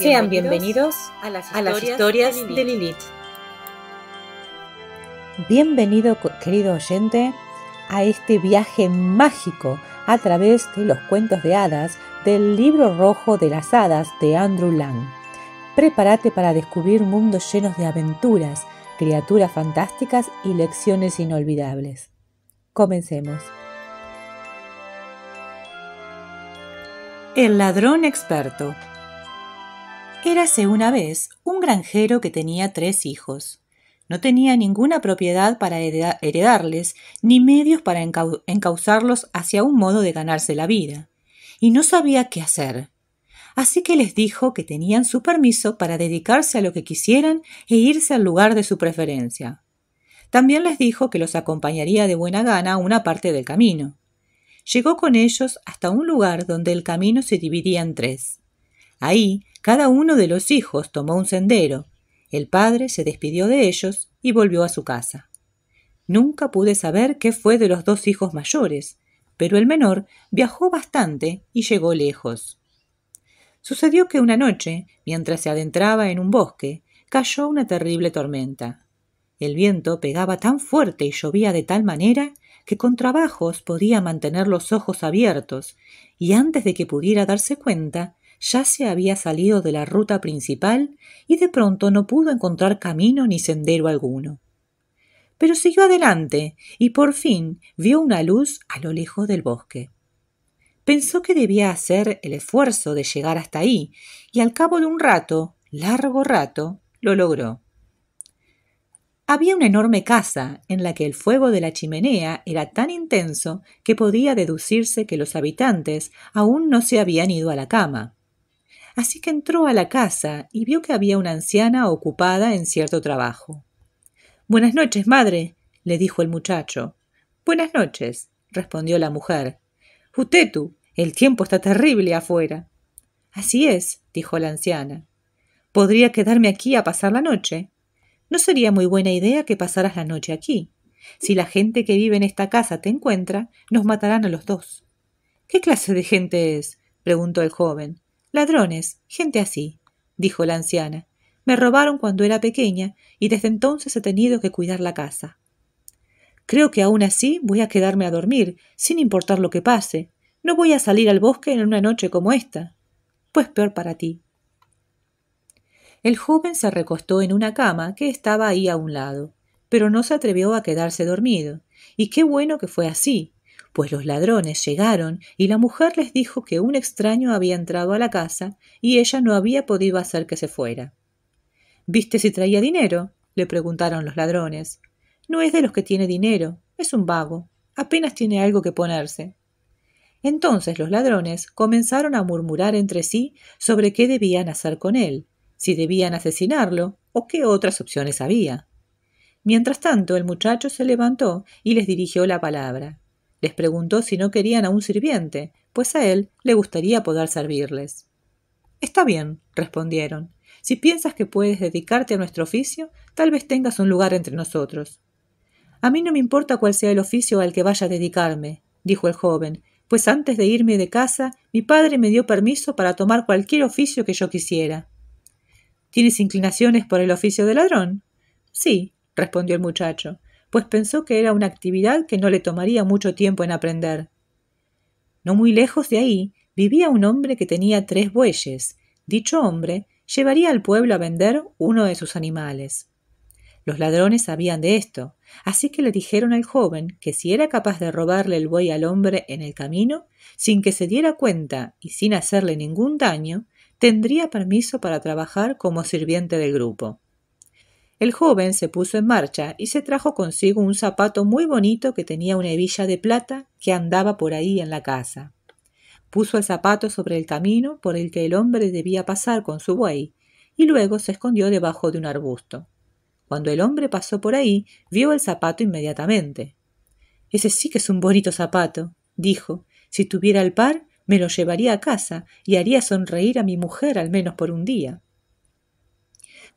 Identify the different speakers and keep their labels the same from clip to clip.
Speaker 1: Sean bienvenidos, a, las historias de Lilith. Bienvenido, querido oyente, a este viaje mágico a través de los cuentos de hadas del libro rojo de las hadas de Andrew Lang. Prepárate para descubrir mundos llenos de aventuras, criaturas fantásticas y lecciones inolvidables. Comencemos. El ladrón experto Érase una vez un granjero que tenía tres hijos. No tenía ninguna propiedad para heredarles, ni medios para encauzarlos hacia un modo de ganarse la vida, y no sabía qué hacer. Así que les dijo que tenían su permiso para dedicarse a lo que quisieran e irse al lugar de su preferencia. También les dijo que los acompañaría de buena gana una parte del camino. Llegó con ellos hasta un lugar donde el camino se dividía en tres. Ahí, cada uno de los hijos tomó un sendero. El padre se despidió de ellos y volvió a su casa. Nunca pude saber qué fue de los dos hijos mayores, pero el menor viajó bastante y llegó lejos. Sucedió que una noche, mientras se adentraba en un bosque, cayó una terrible tormenta. El viento pegaba tan fuerte y llovía de tal manera que con trabajos podía mantener los ojos abiertos, y antes de que pudiera darse cuenta, ya se había salido de la ruta principal y de pronto no pudo encontrar camino ni sendero alguno. Pero siguió adelante y por fin vio una luz a lo lejos del bosque. Pensó que debía hacer el esfuerzo de llegar hasta ahí y al cabo de un rato, largo rato, lo logró. Había una enorme casa en la que el fuego de la chimenea era tan intenso que podía deducirse que los habitantes aún no se habían ido a la cama. Así que entró a la casa y vio que había una anciana ocupada en cierto trabajo. Buenas noches, madre, le dijo el muchacho. Buenas noches, respondió la mujer. tú, el tiempo está terrible afuera. Así es, dijo la anciana. Podría quedarme aquí a pasar la noche. No sería muy buena idea que pasaras la noche aquí. Si la gente que vive en esta casa te encuentra, nos matarán a los dos. ¿Qué clase de gente es? preguntó el joven. Ladrones, gente así, dijo la anciana. Me robaron cuando era pequeña y desde entonces he tenido que cuidar la casa. Creo que aún así voy a quedarme a dormir, sin importar lo que pase. No voy a salir al bosque en una noche como esta. Pues peor para ti. El joven se recostó en una cama que estaba ahí a un lado, pero no se atrevió a quedarse dormido. Y qué bueno que fue así, pues los ladrones llegaron y la mujer les dijo que un extraño había entrado a la casa y ella no había podido hacer que se fuera. ¿Viste si traía dinero? le preguntaron los ladrones. No es de los que tiene dinero, es un vago, apenas tiene algo que ponerse. Entonces los ladrones comenzaron a murmurar entre sí sobre qué debían hacer con él, si debían asesinarlo o qué otras opciones había. Mientras tanto, el muchacho se levantó y les dirigió la palabra. Les preguntó si no querían a un sirviente, pues a él le gustaría poder servirles. Está bien, respondieron. Si piensas que puedes dedicarte a nuestro oficio, tal vez tengas un lugar entre nosotros. A mí no me importa cuál sea el oficio al que vaya a dedicarme, dijo el joven, pues antes de irme de casa mi padre me dio permiso para tomar cualquier oficio que yo quisiera. ¿Tienes inclinaciones por el oficio de ladrón? Sí, respondió el muchacho, pues pensó que era una actividad que no le tomaría mucho tiempo en aprender. No muy lejos de ahí vivía un hombre que tenía tres bueyes. Dicho hombre llevaría al pueblo a vender uno de sus animales. Los ladrones sabían de esto, así que le dijeron al joven que si era capaz de robarle el buey al hombre en el camino, sin que se diera cuenta y sin hacerle ningún daño, tendría permiso para trabajar como sirviente del grupo. El joven se puso en marcha y se trajo consigo un zapato muy bonito que tenía una hebilla de plata que andaba por ahí en la casa. Puso el zapato sobre el camino por el que el hombre debía pasar con su buey, y luego se escondió debajo de un arbusto. Cuando el hombre pasó por ahí, vio el zapato inmediatamente. Ese sí que es un bonito zapato, dijo. Si tuviera el par, me lo llevaría a casa y haría sonreír a mi mujer al menos por un día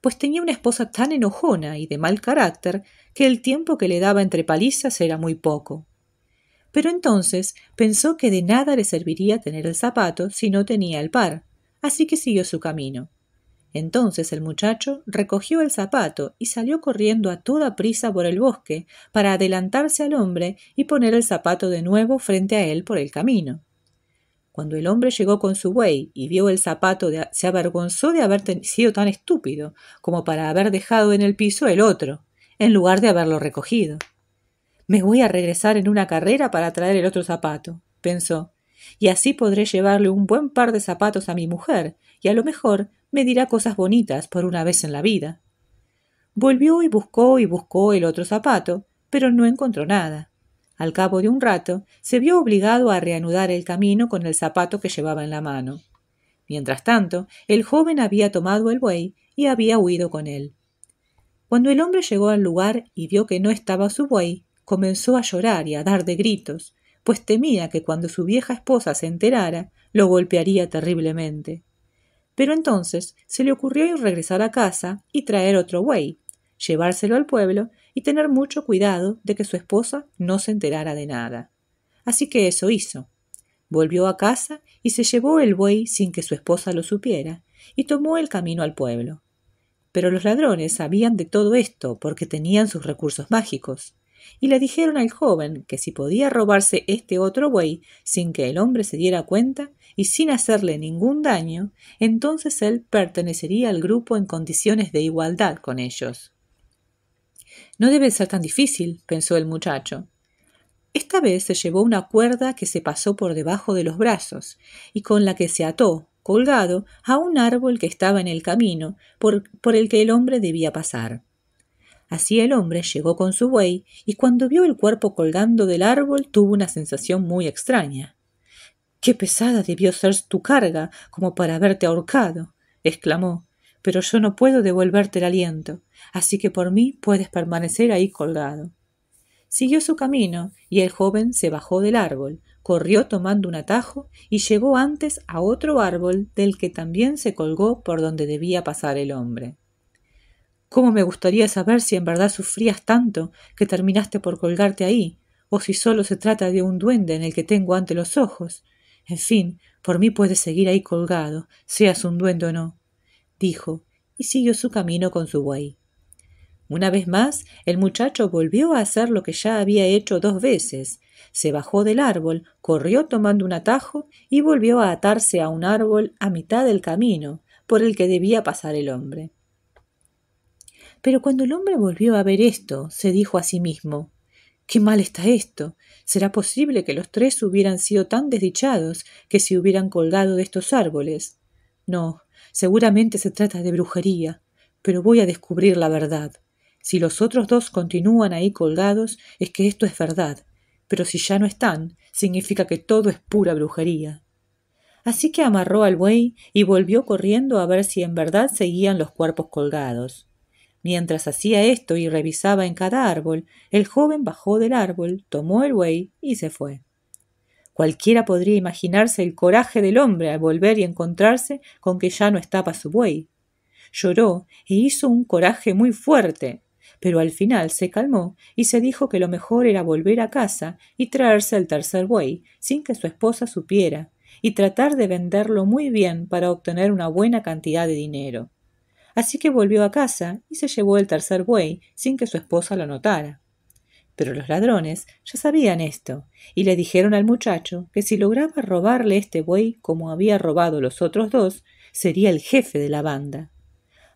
Speaker 1: pues tenía una esposa tan enojona y de mal carácter que el tiempo que le daba entre palizas era muy poco. Pero entonces pensó que de nada le serviría tener el zapato si no tenía el par, así que siguió su camino. Entonces el muchacho recogió el zapato y salió corriendo a toda prisa por el bosque para adelantarse al hombre y poner el zapato de nuevo frente a él por el camino. Cuando el hombre llegó con su buey y vio el zapato, se avergonzó de haber sido tan estúpido como para haber dejado en el piso el otro, en lugar de haberlo recogido. Me voy a regresar en una carrera para traer el otro zapato, pensó, y así podré llevarle un buen par de zapatos a mi mujer, y a lo mejor me dirá cosas bonitas por una vez en la vida. Volvió y buscó y buscó el otro zapato, pero no encontró nada. Al cabo de un rato, se vio obligado a reanudar el camino con el zapato que llevaba en la mano. Mientras tanto, el joven había tomado el buey y había huido con él. Cuando el hombre llegó al lugar y vio que no estaba su buey, comenzó a llorar y a dar de gritos, pues temía que cuando su vieja esposa se enterara, lo golpearía terriblemente. Pero entonces se le ocurrió ir regresar a casa y traer otro buey, llevárselo al pueblo y tener mucho cuidado de que su esposa no se enterara de nada. Así que eso hizo. Volvió a casa y se llevó el buey sin que su esposa lo supiera, y tomó el camino al pueblo. Pero los ladrones sabían de todo esto porque tenían sus recursos mágicos, y le dijeron al joven que si podía robarse este otro buey sin que el hombre se diera cuenta y sin hacerle ningún daño, entonces él pertenecería al grupo en condiciones de igualdad con ellos. No debe ser tan difícil, pensó el muchacho. Esta vez se llevó una cuerda que se pasó por debajo de los brazos y con la que se ató, colgado, a un árbol que estaba en el camino por, por el que el hombre debía pasar. Así el hombre llegó con su buey y cuando vio el cuerpo colgando del árbol tuvo una sensación muy extraña. Qué pesada debió ser tu carga como para haberte ahorcado, exclamó, pero yo no puedo devolverte el aliento, así que por mí puedes permanecer ahí colgado. Siguió su camino, y el joven se bajó del árbol, corrió tomando un atajo y llegó antes a otro árbol del que también se colgó por donde debía pasar el hombre. ¿Cómo me gustaría saber si en verdad sufrías tanto que terminaste por colgarte ahí, o si solo se trata de un duende en el que tengo ante los ojos? En fin, por mí puedes seguir ahí colgado, seas un duende o no, dijo, y siguió su camino con su buey. Una vez más, el muchacho volvió a hacer lo que ya había hecho dos veces. Se bajó del árbol, corrió tomando un atajo y volvió a atarse a un árbol a mitad del camino, por el que debía pasar el hombre. Pero cuando el hombre volvió a ver esto, se dijo a sí mismo Qué mal está esto. ¿Será posible que los tres hubieran sido tan desdichados que se hubieran colgado de estos árboles? No, Seguramente se trata de brujería, pero voy a descubrir la verdad. Si los otros dos continúan ahí colgados, es que esto es verdad, pero si ya no están, significa que todo es pura brujería. Así que amarró al buey y volvió corriendo a ver si en verdad seguían los cuerpos colgados. Mientras hacía esto y revisaba en cada árbol, el joven bajó del árbol, tomó el buey y se fue. Cualquiera podría imaginarse el coraje del hombre al volver y encontrarse con que ya no estaba su buey. Lloró e hizo un coraje muy fuerte, pero al final se calmó y se dijo que lo mejor era volver a casa y traerse el tercer buey sin que su esposa supiera y tratar de venderlo muy bien para obtener una buena cantidad de dinero. Así que volvió a casa y se llevó el tercer buey sin que su esposa lo notara. Pero los ladrones ya sabían esto, y le dijeron al muchacho que si lograba robarle este buey como había robado los otros dos, sería el jefe de la banda.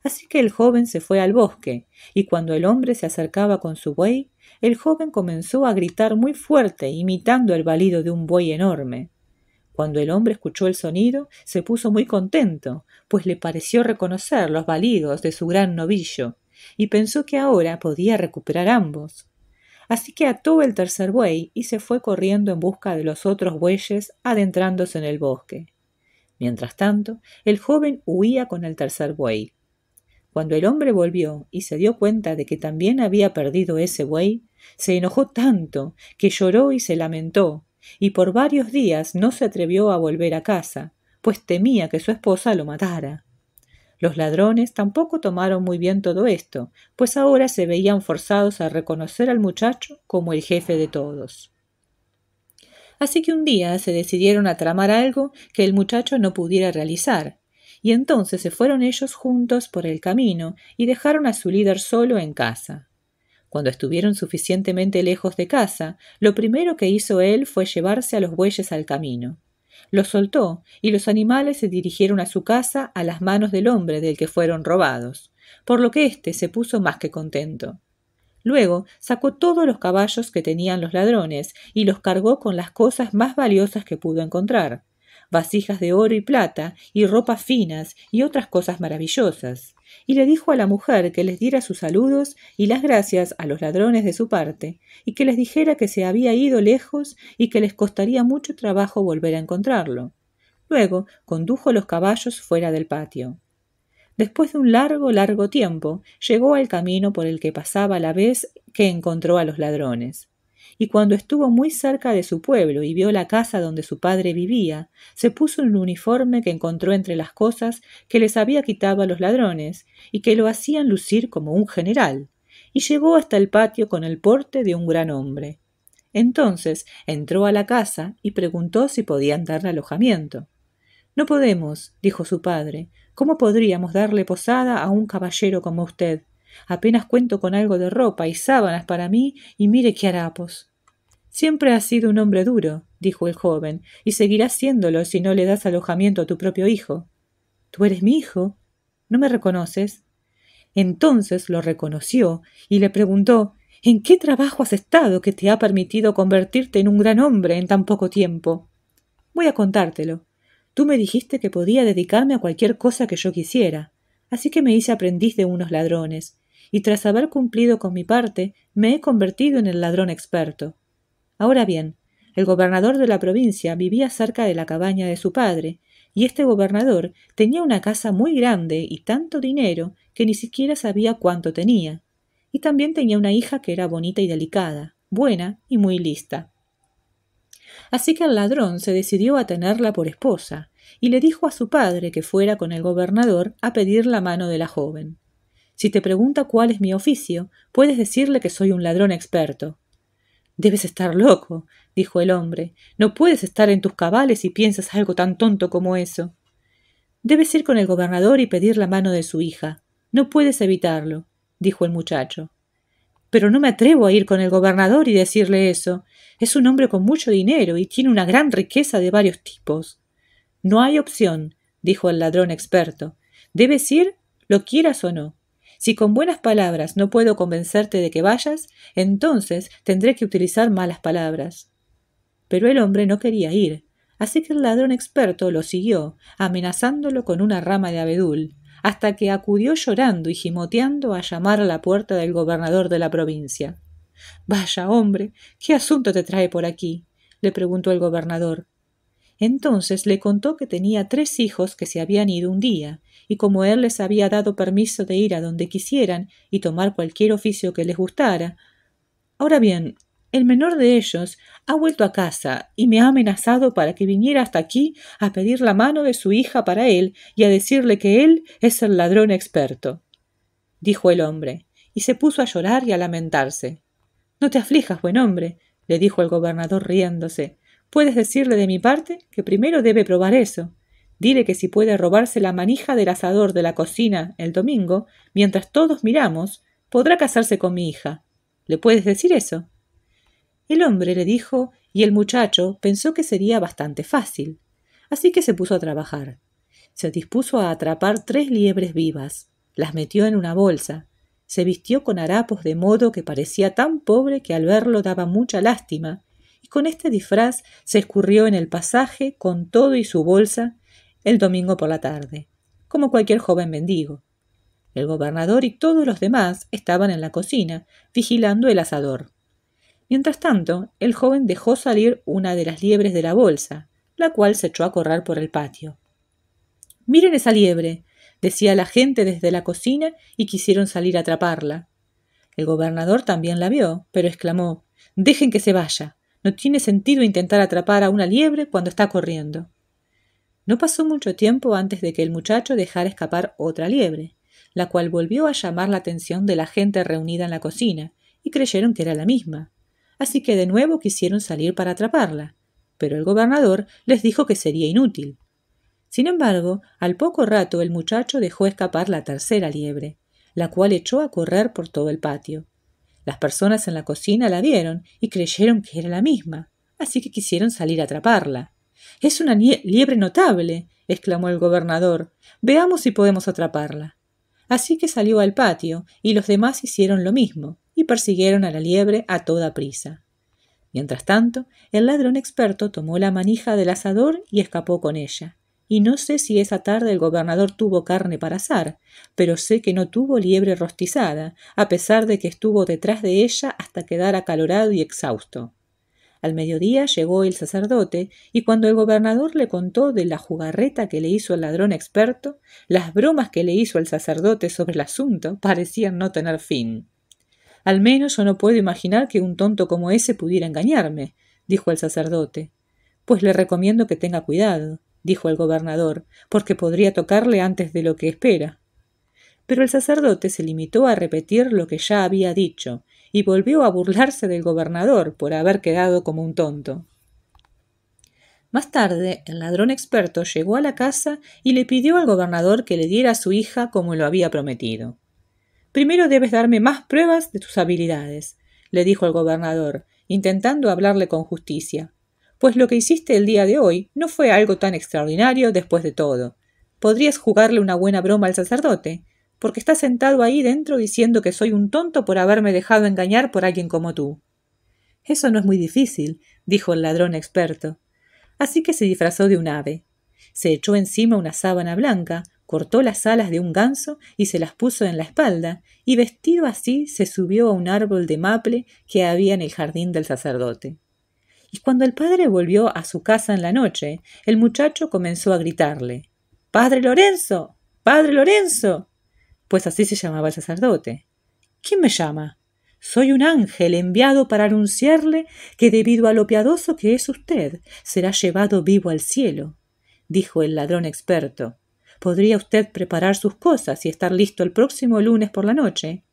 Speaker 1: Así que el joven se fue al bosque, y cuando el hombre se acercaba con su buey, el joven comenzó a gritar muy fuerte, imitando el balido de un buey enorme. Cuando el hombre escuchó el sonido, se puso muy contento, pues le pareció reconocer los balidos de su gran novillo, y pensó que ahora podía recuperar ambos. Así que ató el tercer buey y se fue corriendo en busca de los otros bueyes, adentrándose en el bosque. Mientras tanto, el joven huía con el tercer buey. Cuando el hombre volvió y se dio cuenta de que también había perdido ese buey, se enojó tanto que lloró y se lamentó, y por varios días no se atrevió a volver a casa, pues temía que su esposa lo matara. Los ladrones tampoco tomaron muy bien todo esto, pues ahora se veían forzados a reconocer al muchacho como el jefe de todos. Así que un día se decidieron a tramar algo que el muchacho no pudiera realizar, y entonces se fueron ellos juntos por el camino y dejaron a su líder solo en casa. Cuando estuvieron suficientemente lejos de casa, lo primero que hizo él fue llevarse a los bueyes al camino. Los soltó, y los animales se dirigieron a su casa a las manos del hombre del que fueron robados, por lo que éste se puso más que contento. Luego sacó todos los caballos que tenían los ladrones y los cargó con las cosas más valiosas que pudo encontrar vasijas de oro y plata, y ropas finas, y otras cosas maravillosas, y le dijo a la mujer que les diera sus saludos y las gracias a los ladrones de su parte, y que les dijera que se había ido lejos y que les costaría mucho trabajo volver a encontrarlo. Luego condujo los caballos fuera del patio. Después de un largo, largo tiempo, llegó al camino por el que pasaba la vez que encontró a los ladrones y cuando estuvo muy cerca de su pueblo y vio la casa donde su padre vivía, se puso un uniforme que encontró entre las cosas que les había quitado a los ladrones y que lo hacían lucir como un general, y llegó hasta el patio con el porte de un gran hombre. Entonces entró a la casa y preguntó si podían darle alojamiento. No podemos, dijo su padre. ¿Cómo podríamos darle posada a un caballero como usted? Apenas cuento con algo de ropa y sábanas para mí y mire qué harapos. Siempre has sido un hombre duro, dijo el joven, y seguirá siéndolo si no le das alojamiento a tu propio hijo. ¿Tú eres mi hijo? ¿No me reconoces? Entonces lo reconoció y le preguntó ¿En qué trabajo has estado que te ha permitido convertirte en un gran hombre en tan poco tiempo? Voy a contártelo. Tú me dijiste que podía dedicarme a cualquier cosa que yo quisiera, así que me hice aprendiz de unos ladrones, y tras haber cumplido con mi parte, me he convertido en el ladrón experto. Ahora bien, el gobernador de la provincia vivía cerca de la cabaña de su padre, y este gobernador tenía una casa muy grande y tanto dinero que ni siquiera sabía cuánto tenía. Y también tenía una hija que era bonita y delicada, buena y muy lista. Así que el ladrón se decidió a tenerla por esposa, y le dijo a su padre que fuera con el gobernador a pedir la mano de la joven. Si te pregunta cuál es mi oficio, puedes decirle que soy un ladrón experto. Debes estar loco, dijo el hombre. No puedes estar en tus cabales y piensas algo tan tonto como eso. Debes ir con el gobernador y pedir la mano de su hija. No puedes evitarlo, dijo el muchacho. Pero no me atrevo a ir con el gobernador y decirle eso. Es un hombre con mucho dinero y tiene una gran riqueza de varios tipos. No hay opción, dijo el ladrón experto. Debes ir, lo quieras o no. Si con buenas palabras no puedo convencerte de que vayas, entonces tendré que utilizar malas palabras. Pero el hombre no quería ir, así que el ladrón experto lo siguió, amenazándolo con una rama de abedul, hasta que acudió llorando y gimoteando a llamar a la puerta del gobernador de la provincia. Vaya hombre, ¿qué asunto te trae por aquí? le preguntó el gobernador. Entonces le contó que tenía tres hijos que se habían ido un día, y como él les había dado permiso de ir a donde quisieran y tomar cualquier oficio que les gustara. Ahora bien, el menor de ellos ha vuelto a casa y me ha amenazado para que viniera hasta aquí a pedir la mano de su hija para él y a decirle que él es el ladrón experto. dijo el hombre, y se puso a llorar y a lamentarse. No te aflijas, buen hombre, le dijo el gobernador riéndose. Puedes decirle de mi parte que primero debe probar eso. Dile que si puede robarse la manija del asador de la cocina el domingo, mientras todos miramos, podrá casarse con mi hija. ¿Le puedes decir eso? El hombre le dijo y el muchacho pensó que sería bastante fácil. Así que se puso a trabajar. Se dispuso a atrapar tres liebres vivas. Las metió en una bolsa. Se vistió con harapos de modo que parecía tan pobre que al verlo daba mucha lástima, y con este disfraz se escurrió en el pasaje con todo y su bolsa el domingo por la tarde, como cualquier joven mendigo. El gobernador y todos los demás estaban en la cocina, vigilando el asador. Mientras tanto, el joven dejó salir una de las liebres de la bolsa, la cual se echó a correr por el patio. Miren esa liebre, decía la gente desde la cocina y quisieron salir a atraparla. El gobernador también la vio, pero exclamó Dejen que se vaya. No tiene sentido intentar atrapar a una liebre cuando está corriendo. No pasó mucho tiempo antes de que el muchacho dejara escapar otra liebre, la cual volvió a llamar la atención de la gente reunida en la cocina, y creyeron que era la misma. Así que de nuevo quisieron salir para atraparla, pero el gobernador les dijo que sería inútil. Sin embargo, al poco rato el muchacho dejó escapar la tercera liebre, la cual echó a correr por todo el patio. Las personas en la cocina la vieron y creyeron que era la misma, así que quisieron salir a atraparla. Es una liebre notable, exclamó el gobernador. Veamos si podemos atraparla. Así que salió al patio, y los demás hicieron lo mismo, y persiguieron a la liebre a toda prisa. Mientras tanto, el ladrón experto tomó la manija del asador y escapó con ella. Y no sé si esa tarde el gobernador tuvo carne para asar, pero sé que no tuvo liebre rostizada, a pesar de que estuvo detrás de ella hasta quedar acalorado y exhausto. Al mediodía llegó el sacerdote, y cuando el gobernador le contó de la jugarreta que le hizo el ladrón experto, las bromas que le hizo el sacerdote sobre el asunto parecían no tener fin. Al menos yo no puedo imaginar que un tonto como ese pudiera engañarme, dijo el sacerdote. Pues le recomiendo que tenga cuidado, dijo el gobernador, porque podría tocarle antes de lo que espera. Pero el sacerdote se limitó a repetir lo que ya había dicho, y volvió a burlarse del gobernador por haber quedado como un tonto. Más tarde, el ladrón experto llegó a la casa y le pidió al gobernador que le diera a su hija como lo había prometido. Primero debes darme más pruebas de tus habilidades, le dijo el gobernador, intentando hablarle con justicia, pues lo que hiciste el día de hoy no fue algo tan extraordinario después de todo. Podrías jugarle una buena broma al sacerdote, porque está sentado ahí dentro diciendo que soy un tonto por haberme dejado engañar por alguien como tú. Eso no es muy difícil, dijo el ladrón experto. Así que se disfrazó de un ave. Se echó encima una sábana blanca, cortó las alas de un ganso y se las puso en la espalda, y vestido así se subió a un árbol de maple que había en el jardín del sacerdote. Y cuando el padre volvió a su casa en la noche, el muchacho comenzó a gritarle Padre Lorenzo. Padre Lorenzo pues así se llamaba el sacerdote. ¿Quién me llama? Soy un ángel enviado para anunciarle que debido a lo piadoso que es usted, será llevado vivo al cielo, dijo el ladrón experto. ¿Podría usted preparar sus cosas y estar listo el próximo lunes por la noche?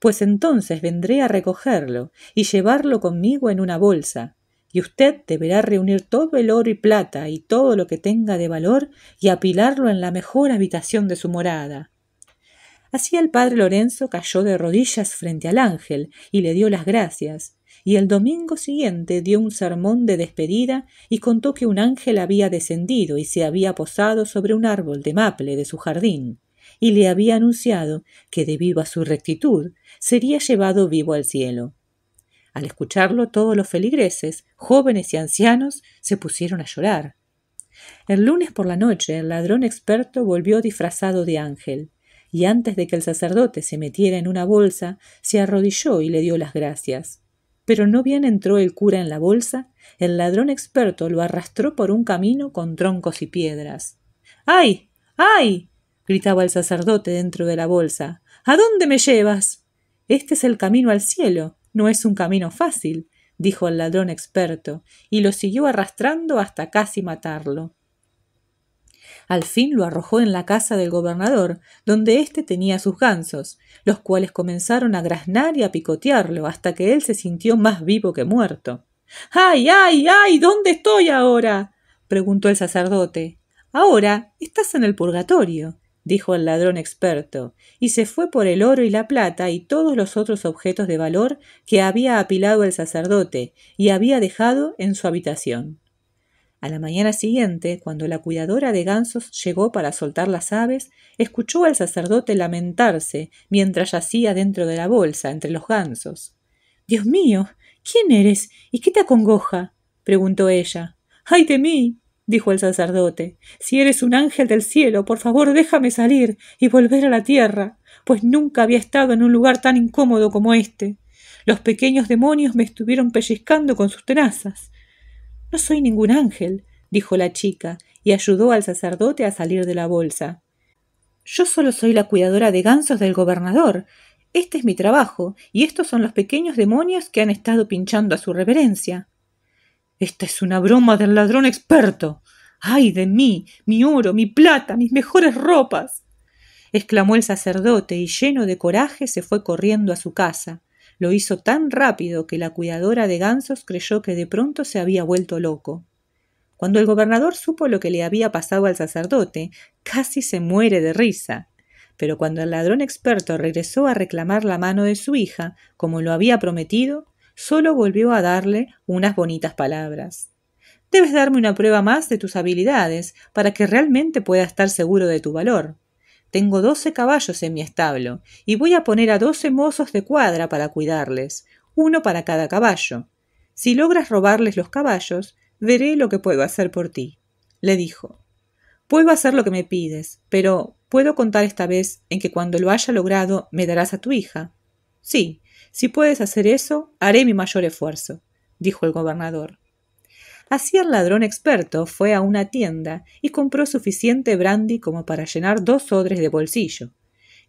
Speaker 1: Pues entonces vendré a recogerlo y llevarlo conmigo en una bolsa, y usted deberá reunir todo el oro y plata y todo lo que tenga de valor y apilarlo en la mejor habitación de su morada. Así el padre Lorenzo cayó de rodillas frente al ángel y le dio las gracias, y el domingo siguiente dio un sermón de despedida y contó que un ángel había descendido y se había posado sobre un árbol de maple de su jardín, y le había anunciado que debido a su rectitud sería llevado vivo al cielo. Al escucharlo todos los feligreses, jóvenes y ancianos, se pusieron a llorar. El lunes por la noche el ladrón experto volvió disfrazado de ángel y antes de que el sacerdote se metiera en una bolsa, se arrodilló y le dio las gracias. Pero no bien entró el cura en la bolsa, el ladrón experto lo arrastró por un camino con troncos y piedras. ¡Ay! ¡Ay! gritaba el sacerdote dentro de la bolsa. ¿A dónde me llevas? Este es el camino al cielo. No es un camino fácil, dijo el ladrón experto, y lo siguió arrastrando hasta casi matarlo. Al fin lo arrojó en la casa del gobernador, donde éste tenía sus gansos, los cuales comenzaron a graznar y a picotearlo hasta que él se sintió más vivo que muerto. ¡Ay, ay, ay! ¿Dónde estoy ahora? preguntó el sacerdote. Ahora estás en el purgatorio, dijo el ladrón experto, y se fue por el oro y la plata y todos los otros objetos de valor que había apilado el sacerdote y había dejado en su habitación. A la mañana siguiente, cuando la cuidadora de gansos llegó para soltar las aves, escuchó al sacerdote lamentarse mientras yacía dentro de la bolsa entre los gansos. Dios mío, ¿quién eres? ¿Y qué te acongoja? preguntó ella. ¡Ay de mí! dijo el sacerdote. Si eres un ángel del cielo, por favor déjame salir y volver a la tierra, pues nunca había estado en un lugar tan incómodo como este. Los pequeños demonios me estuvieron pellizcando con sus tenazas. No soy ningún ángel, dijo la chica, y ayudó al sacerdote a salir de la bolsa. Yo solo soy la cuidadora de gansos del gobernador. Este es mi trabajo, y estos son los pequeños demonios que han estado pinchando a su reverencia. Esta es una broma del ladrón experto. ¡Ay de mí! Mi oro, mi plata, mis mejores ropas exclamó el sacerdote, y lleno de coraje se fue corriendo a su casa. Lo hizo tan rápido que la cuidadora de gansos creyó que de pronto se había vuelto loco. Cuando el gobernador supo lo que le había pasado al sacerdote, casi se muere de risa. Pero cuando el ladrón experto regresó a reclamar la mano de su hija, como lo había prometido, solo volvió a darle unas bonitas palabras. Debes darme una prueba más de tus habilidades para que realmente pueda estar seguro de tu valor, tengo doce caballos en mi establo, y voy a poner a doce mozos de cuadra para cuidarles, uno para cada caballo. Si logras robarles los caballos, veré lo que puedo hacer por ti. Le dijo. Puedo hacer lo que me pides, pero puedo contar esta vez en que cuando lo haya logrado me darás a tu hija. Sí, si puedes hacer eso, haré mi mayor esfuerzo, dijo el gobernador. Así el ladrón experto fue a una tienda y compró suficiente brandy como para llenar dos odres de bolsillo.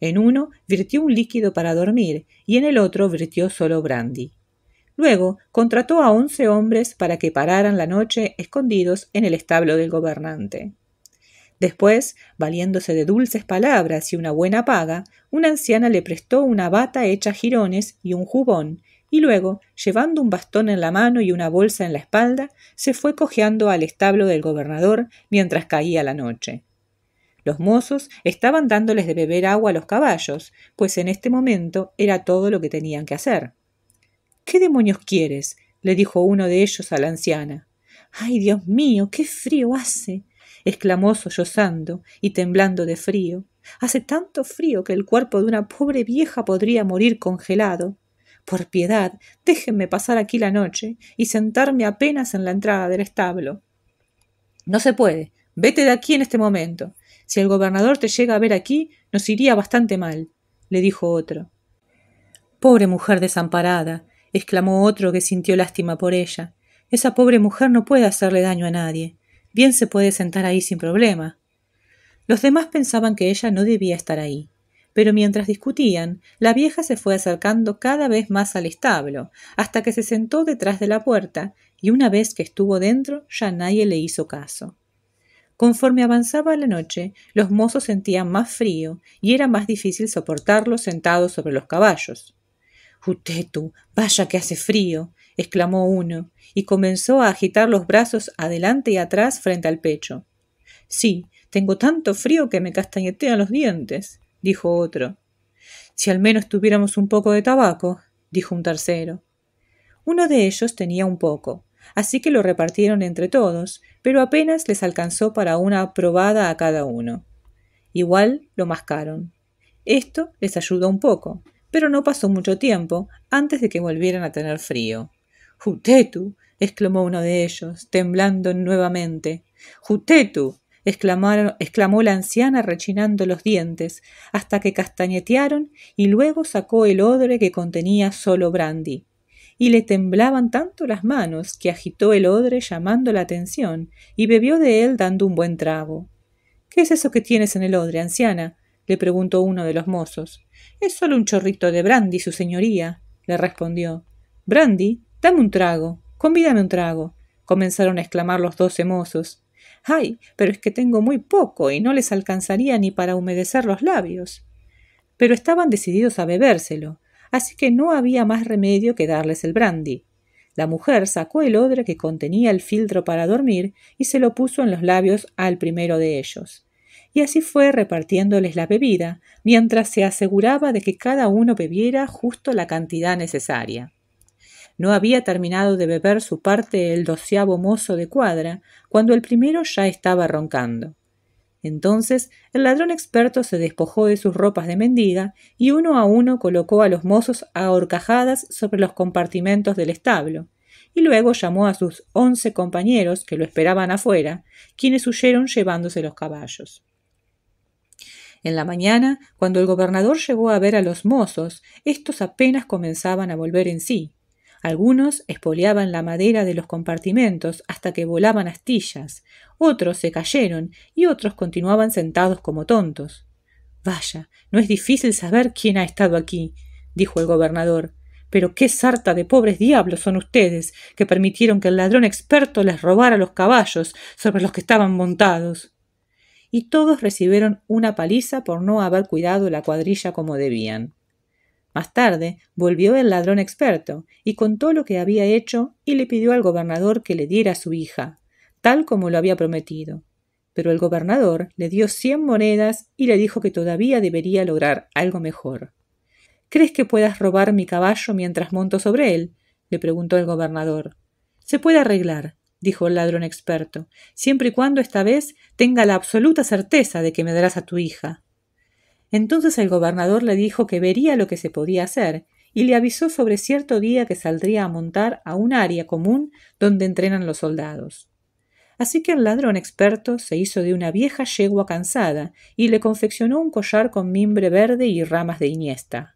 Speaker 1: En uno virtió un líquido para dormir y en el otro virtió solo brandy. Luego contrató a once hombres para que pararan la noche escondidos en el establo del gobernante. Después, valiéndose de dulces palabras y una buena paga, una anciana le prestó una bata hecha jirones y un jubón, y luego, llevando un bastón en la mano y una bolsa en la espalda, se fue cojeando al establo del gobernador mientras caía la noche. Los mozos estaban dándoles de beber agua a los caballos, pues en este momento era todo lo que tenían que hacer. ¿Qué demonios quieres? le dijo uno de ellos a la anciana. ¡Ay, Dios mío, qué frío hace! exclamó sollozando y temblando de frío. Hace tanto frío que el cuerpo de una pobre vieja podría morir congelado. Por piedad, déjenme pasar aquí la noche y sentarme apenas en la entrada del establo. No se puede. Vete de aquí en este momento. Si el gobernador te llega a ver aquí, nos iría bastante mal, le dijo otro. Pobre mujer desamparada, exclamó otro que sintió lástima por ella. Esa pobre mujer no puede hacerle daño a nadie. Bien se puede sentar ahí sin problema. Los demás pensaban que ella no debía estar ahí pero mientras discutían, la vieja se fue acercando cada vez más al establo, hasta que se sentó detrás de la puerta, y una vez que estuvo dentro ya nadie le hizo caso. Conforme avanzaba la noche, los mozos sentían más frío y era más difícil soportarlos sentados sobre los caballos. tú, vaya que hace frío, exclamó uno, y comenzó a agitar los brazos adelante y atrás frente al pecho. Sí, tengo tanto frío que me castañetean los dientes dijo otro. Si al menos tuviéramos un poco de tabaco, dijo un tercero. Uno de ellos tenía un poco, así que lo repartieron entre todos, pero apenas les alcanzó para una probada a cada uno. Igual lo mascaron. Esto les ayudó un poco, pero no pasó mucho tiempo antes de que volvieran a tener frío. Jutetu, exclamó uno de ellos, temblando nuevamente. Jutetu, exclamó la anciana rechinando los dientes, hasta que castañetearon y luego sacó el odre que contenía solo brandy. Y le temblaban tanto las manos que agitó el odre llamando la atención y bebió de él dando un buen trago. ¿Qué es eso que tienes en el odre, anciana? le preguntó uno de los mozos. Es solo un chorrito de brandy, su señoría, le respondió. Brandy, dame un trago, convídame un trago, comenzaron a exclamar los doce mozos. Ay, pero es que tengo muy poco y no les alcanzaría ni para humedecer los labios. Pero estaban decididos a bebérselo, así que no había más remedio que darles el brandy. La mujer sacó el odre que contenía el filtro para dormir y se lo puso en los labios al primero de ellos. Y así fue repartiéndoles la bebida, mientras se aseguraba de que cada uno bebiera justo la cantidad necesaria. No había terminado de beber su parte el doceavo mozo de cuadra, cuando el primero ya estaba roncando. Entonces el ladrón experto se despojó de sus ropas de mendiga y uno a uno colocó a los mozos a horcajadas sobre los compartimentos del establo, y luego llamó a sus once compañeros que lo esperaban afuera, quienes huyeron llevándose los caballos. En la mañana, cuando el gobernador llegó a ver a los mozos, estos apenas comenzaban a volver en sí, algunos espoleaban la madera de los compartimentos hasta que volaban astillas, otros se cayeron y otros continuaban sentados como tontos. Vaya, no es difícil saber quién ha estado aquí, dijo el gobernador. Pero qué sarta de pobres diablos son ustedes, que permitieron que el ladrón experto les robara los caballos sobre los que estaban montados. Y todos recibieron una paliza por no haber cuidado la cuadrilla como debían. Más tarde volvió el ladrón experto y contó lo que había hecho y le pidió al gobernador que le diera a su hija, tal como lo había prometido. Pero el gobernador le dio cien monedas y le dijo que todavía debería lograr algo mejor. ¿Crees que puedas robar mi caballo mientras monto sobre él? le preguntó el gobernador. Se puede arreglar, dijo el ladrón experto, siempre y cuando esta vez tenga la absoluta certeza de que me darás a tu hija. Entonces el gobernador le dijo que vería lo que se podía hacer y le avisó sobre cierto día que saldría a montar a un área común donde entrenan los soldados. Así que el ladrón experto se hizo de una vieja yegua cansada y le confeccionó un collar con mimbre verde y ramas de iniesta.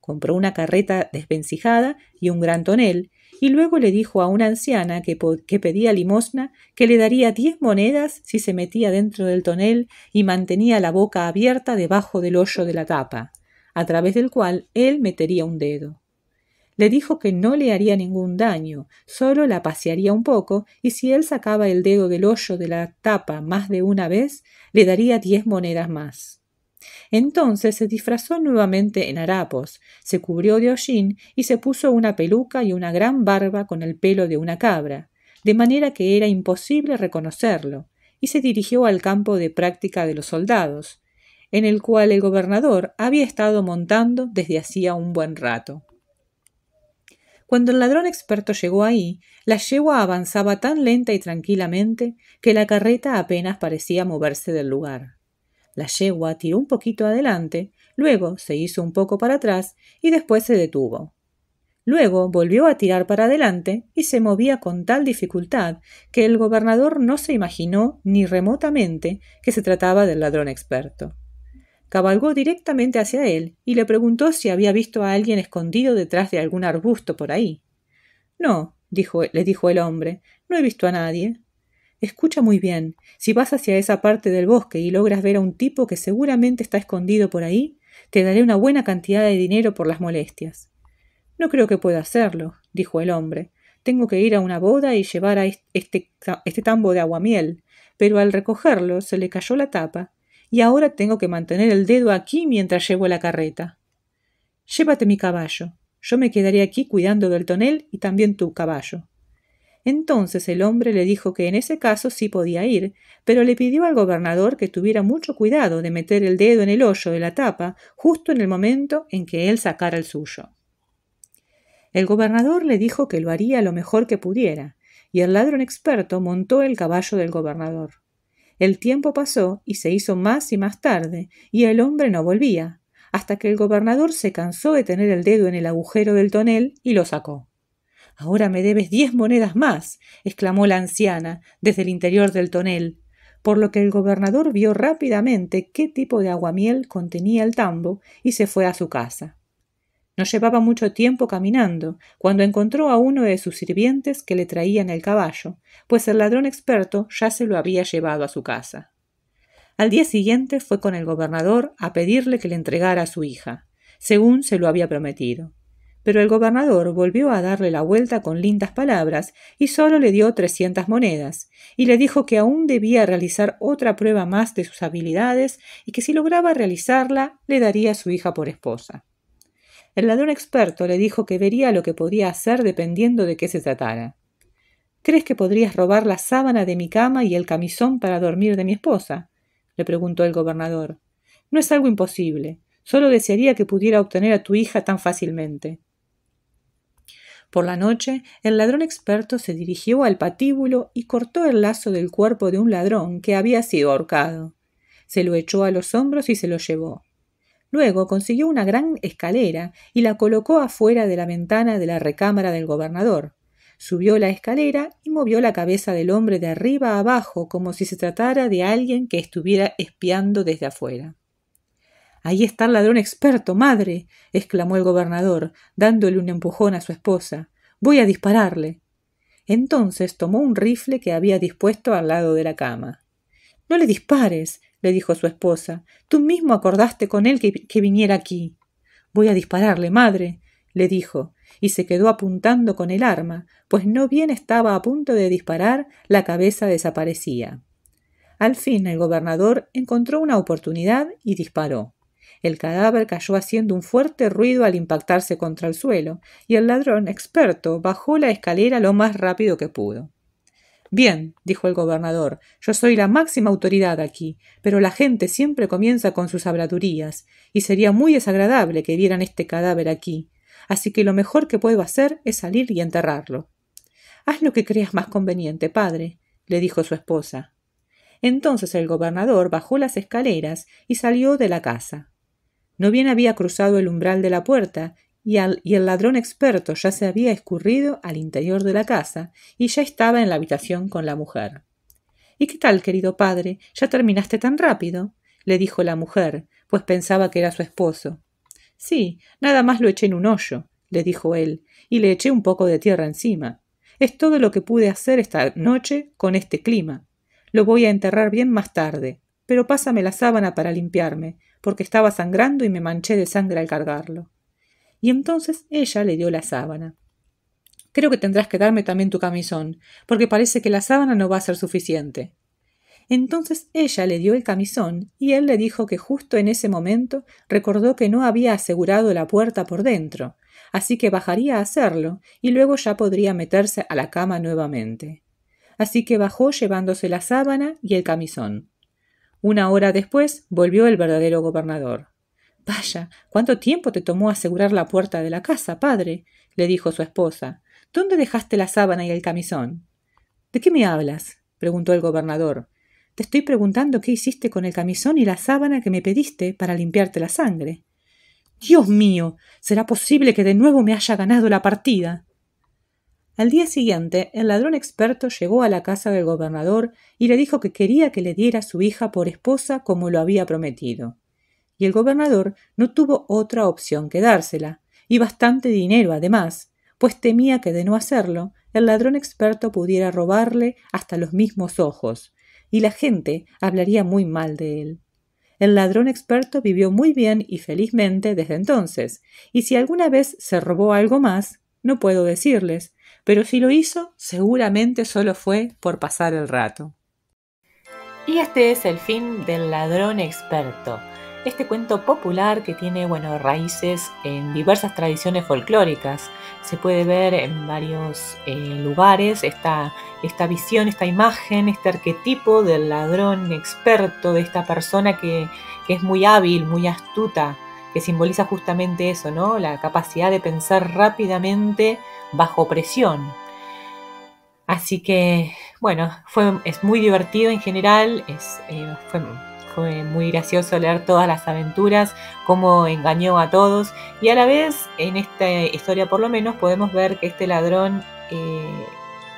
Speaker 1: Compró una carreta desvencijada y un gran tonel y luego le dijo a una anciana que, pedía limosna que le daría diez monedas si se metía dentro del tonel y mantenía la boca abierta debajo del hoyo de la tapa, a través del cual él metería un dedo. Le dijo que no le haría ningún daño, solo la pasearía un poco, y si él sacaba el dedo del hoyo de la tapa más de una vez, le daría diez monedas más. Entonces se disfrazó nuevamente en harapos, se cubrió de hollín y se puso una peluca y una gran barba con el pelo de una cabra, de manera que era imposible reconocerlo, y se dirigió al campo de práctica de los soldados, en el cual el gobernador había estado montando desde hacía un buen rato. Cuando el ladrón experto llegó ahí, la yegua avanzaba tan lenta y tranquilamente que la carreta apenas parecía moverse del lugar. La yegua tiró un poquito adelante, luego se hizo un poco para atrás y después se detuvo. Luego volvió a tirar para adelante y se movía con tal dificultad que el gobernador no se imaginó ni remotamente que se trataba del ladrón experto. Cabalgó directamente hacia él y le preguntó si había visto a alguien escondido detrás de algún arbusto por ahí. No, dijo, le dijo el hombre, no he visto a nadie. Escucha muy bien. Si vas hacia esa parte del bosque y logras ver a un tipo que seguramente está escondido por ahí, te daré una buena cantidad de dinero por las molestias. No creo que pueda hacerlo, dijo el hombre. Tengo que ir a una boda y llevar a este, este, tambo de aguamiel, pero al recogerlo se le cayó la tapa, y ahora tengo que mantener el dedo aquí mientras llevo la carreta. Llévate mi caballo. Yo me quedaré aquí cuidando del tonel y también tu caballo. Entonces el hombre le dijo que en ese caso sí podía ir, pero le pidió al gobernador que tuviera mucho cuidado de meter el dedo en el hoyo de la tapa justo en el momento en que él sacara el suyo. El gobernador le dijo que lo haría lo mejor que pudiera, y el ladrón experto montó el caballo del gobernador. El tiempo pasó y se hizo más y más tarde, y el hombre no volvía, hasta que el gobernador se cansó de tener el dedo en el agujero del tonel y lo sacó. Ahora me debes diez monedas más, exclamó la anciana desde el interior del tonel, por lo que el gobernador vio rápidamente qué tipo de aguamiel contenía el tambo y se fue a su casa. No llevaba mucho tiempo caminando cuando encontró a uno de sus sirvientes que le traían el caballo, pues el ladrón experto ya se lo había llevado a su casa. Al día siguiente fue con el gobernador a pedirle que le entregara a su hija, según se lo había prometido pero el gobernador volvió a darle la vuelta con lindas palabras y solo le dio trescientas monedas, y le dijo que aún debía realizar otra prueba más de sus habilidades y que si lograba realizarla le daría a su hija por esposa. El ladrón experto le dijo que vería lo que podía hacer dependiendo de qué se tratara. ¿Crees que podrías robar la sábana de mi cama y el camisón para dormir de mi esposa? le preguntó el gobernador. No es algo imposible. Solo desearía que pudiera obtener a tu hija tan fácilmente. Por la noche, el ladrón experto se dirigió al patíbulo y cortó el lazo del cuerpo de un ladrón que había sido ahorcado. Se lo echó a los hombros y se lo llevó. Luego consiguió una gran escalera y la colocó afuera de la ventana de la recámara del gobernador. Subió la escalera y movió la cabeza del hombre de arriba a abajo como si se tratara de alguien que estuviera espiando desde afuera. Ahí está el ladrón experto, madre, exclamó el gobernador, dándole un empujón a su esposa. Voy a dispararle. Entonces tomó un rifle que había dispuesto al lado de la cama. No le dispares, le dijo su esposa. Tú mismo acordaste con él que, viniera aquí. Voy a dispararle, madre, le dijo, y se quedó apuntando con el arma, pues no bien estaba a punto de disparar, la cabeza desaparecía. Al fin el gobernador encontró una oportunidad y disparó. El cadáver cayó haciendo un fuerte ruido al impactarse contra el suelo, y el ladrón, experto, bajó la escalera lo más rápido que pudo. Bien, dijo el gobernador, yo soy la máxima autoridad aquí, pero la gente siempre comienza con sus habladurías, y sería muy desagradable que vieran este cadáver aquí. Así que lo mejor que puedo hacer es salir y enterrarlo. Haz lo que creas más conveniente, padre, le dijo su esposa. Entonces el gobernador bajó las escaleras y salió de la casa. No bien había cruzado el umbral de la puerta y, y, el ladrón experto ya se había escurrido al interior de la casa y ya estaba en la habitación con la mujer. ¿Y qué tal, querido padre? ¿Ya terminaste tan rápido? le dijo la mujer, pues pensaba que era su esposo. Sí, nada más lo eché en un hoyo, le dijo él, y le eché un poco de tierra encima. Es todo lo que pude hacer esta noche con este clima. Lo voy a enterrar bien más tarde, pero pásame la sábana para limpiarme, porque estaba sangrando y me manché de sangre al cargarlo. Y entonces ella le dio la sábana. Creo que tendrás que darme también tu camisón, porque parece que la sábana no va a ser suficiente. Entonces ella le dio el camisón y él le dijo que justo en ese momento recordó que no había asegurado la puerta por dentro, así que bajaría a hacerlo y luego ya podría meterse a la cama nuevamente. Así que bajó llevándose la sábana y el camisón. Una hora después volvió el verdadero gobernador. Vaya, ¿cuánto tiempo te tomó asegurar la puerta de la casa, padre? le dijo su esposa. ¿Dónde dejaste la sábana y el camisón? ¿De qué me hablas? preguntó el gobernador. Te estoy preguntando qué hiciste con el camisón y la sábana que me pediste para limpiarte la sangre. Dios mío, ¿será posible que de nuevo me haya ganado la partida? Al día siguiente, el ladrón experto llegó a la casa del gobernador y le dijo que quería que le diera su hija por esposa como lo había prometido. Y el gobernador no tuvo otra opción que dársela, y bastante dinero además, pues temía que de no hacerlo, el ladrón experto pudiera robarle hasta los mismos ojos, y la gente hablaría muy mal de él. El ladrón experto vivió muy bien y felizmente desde entonces, y si alguna vez se robó algo más, no puedo decirles, pero si lo hizo, seguramente solo fue por pasar el rato. Y este es el fin del ladrón experto, este cuento popular que tiene raíces en diversas tradiciones folclóricas. Se puede ver en varios eh, lugares esta, visión, esta imagen, este arquetipo del ladrón experto, de esta persona que, que es muy hábil, muy astuta, que simboliza justamente eso, ¿no? La capacidad de pensar rápidamente bajo presión. Así que, bueno, es muy divertido en general, es, eh, fue, muy gracioso leer todas las aventuras, cómo engañó a todos y a la vez en esta historia por lo menos podemos ver que este ladrón eh,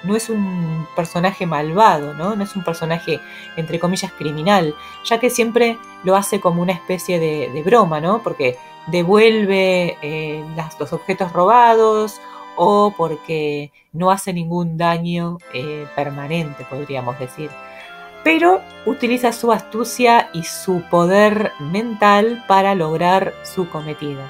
Speaker 1: no es un personaje malvado, ¿no? es un personaje entre comillas criminal, ya que siempre lo hace como una especie de, broma, ¿no? porque devuelve eh, los objetos robados o porque no hace ningún daño eh, permanente, podríamos decir. Pero utiliza su astucia y su poder mental para lograr su cometido.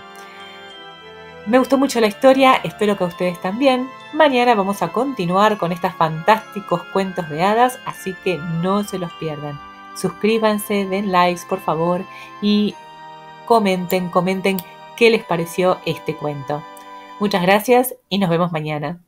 Speaker 1: Me gustó mucho la historia, espero que a ustedes también. Mañana vamos a continuar con estos fantásticos cuentos de hadas, así que no se los pierdan. Suscríbanse, den likes por favor y comenten, comenten qué les pareció este cuento. Muchas gracias y nos vemos mañana.